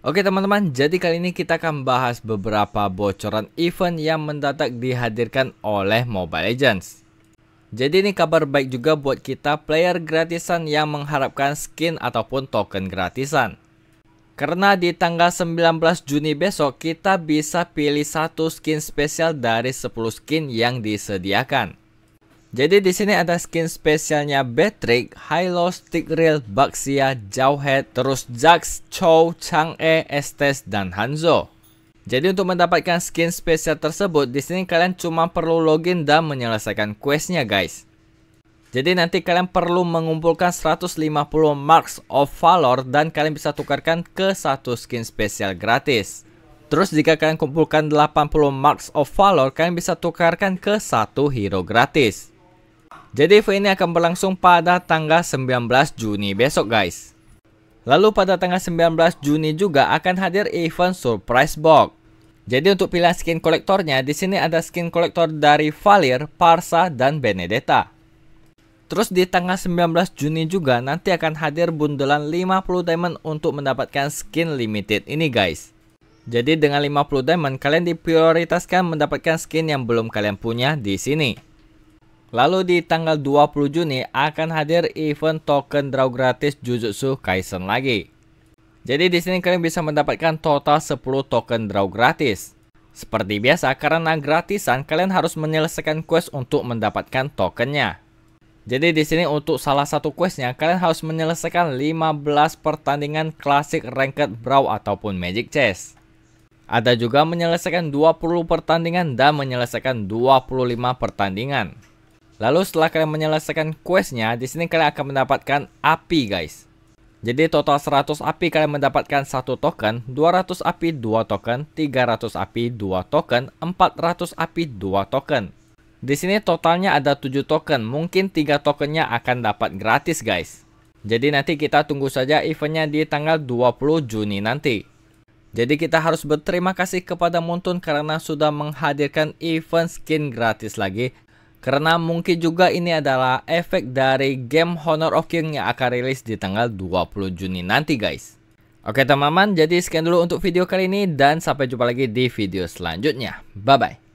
Oke teman-teman, jadi kali ini kita akan bahas beberapa bocoran event yang mendadak dihadirkan oleh Mobile Legends. Jadi ini kabar baik juga buat kita player gratisan yang mengharapkan skin ataupun token gratisan. Karena di tanggal 19 Juni besok kita bisa pilih satu skin spesial dari 10 skin yang disediakan. Jadi di sini ada skin spesialnya Betrick, Hilo, Stick Reel, Baxia, Jawhead, terus Jax, Chow, Chang'e, Estes, dan Hanzo. Jadi untuk mendapatkan skin spesial tersebut, di sini kalian cuma perlu login dan menyelesaikan questnya guys. Jadi nanti kalian perlu mengumpulkan 150 marks of valor dan kalian bisa tukarkan ke satu skin spesial gratis. Terus jika kalian kumpulkan 80 marks of valor, kalian bisa tukarkan ke satu hero gratis. Jadi event ini akan berlangsung pada tanggal 19 Juni besok guys. Lalu pada tanggal 19 Juni juga akan hadir event surprise box. Jadi untuk pilihan skin kolektornya di sini ada skin kolektor dari Valir, Parsa dan Benedetta. Terus di tanggal 19 Juni juga nanti akan hadir bundelan 50 diamond untuk mendapatkan skin limited ini guys. Jadi dengan 50 diamond kalian diprioritaskan mendapatkan skin yang belum kalian punya di sini. Lalu di tanggal 20 Juni akan hadir event token draw gratis Jujutsu Kaisen lagi. Jadi di sini kalian bisa mendapatkan total 10 token draw gratis. Seperti biasa, karena gratisan kalian harus menyelesaikan quest untuk mendapatkan tokennya. Jadi di sini untuk salah satu questnya kalian harus menyelesaikan 15 pertandingan klasik ranked brawl ataupun magic chess. Ada juga menyelesaikan 20 pertandingan dan menyelesaikan 25 pertandingan. Lalu setelah kalian menyelesaikan questnya, di sini kalian akan mendapatkan api guys. Jadi total 100 api kalian mendapatkan satu token, 200 api 2 token, 300 api 2 token, 400 api 2 token. Di sini totalnya ada 7 token, mungkin 3 tokennya akan dapat gratis guys. Jadi nanti kita tunggu saja eventnya di tanggal 20 Juni nanti. Jadi kita harus berterima kasih kepada Montun karena sudah menghadirkan event skin gratis lagi karena mungkin juga ini adalah efek dari game Honor of King yang akan rilis di tanggal 20 Juni nanti guys. Oke teman-teman, jadi sekian dulu untuk video kali ini dan sampai jumpa lagi di video selanjutnya. Bye-bye.